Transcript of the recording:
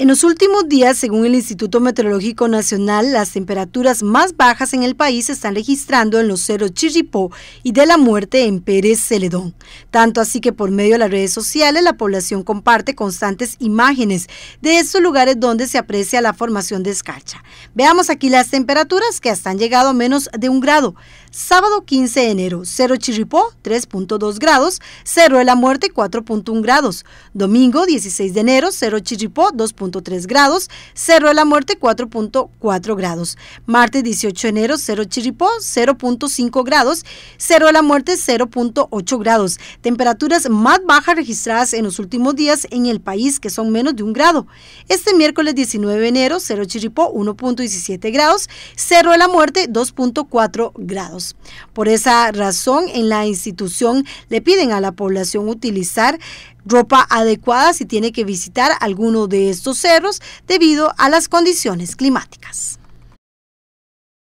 En los últimos días, según el Instituto Meteorológico Nacional, las temperaturas más bajas en el país se están registrando en los cerros Chirripó y de la muerte en Pérez Celedón. Tanto así que por medio de las redes sociales la población comparte constantes imágenes de estos lugares donde se aprecia la formación de escarcha. Veamos aquí las temperaturas que hasta han llegado a menos de un grado. Sábado 15 de enero, cero Chirripó 3.2 grados, Cero de la Muerte 4.1 grados. Domingo 16 de enero, cero Chirripó 2. 3 grados, cero de la Muerte 4.4 grados, martes 18 de enero 0 Chiripó 0.5 grados, cero de la Muerte 0.8 grados, temperaturas más bajas registradas en los últimos días en el país que son menos de un grado. Este miércoles 19 de enero cero Chiripó 1.17 grados, cero de la Muerte 2.4 grados. Por esa razón en la institución le piden a la población utilizar ropa adecuada si tiene que visitar alguno de estos cerros debido a las condiciones climáticas.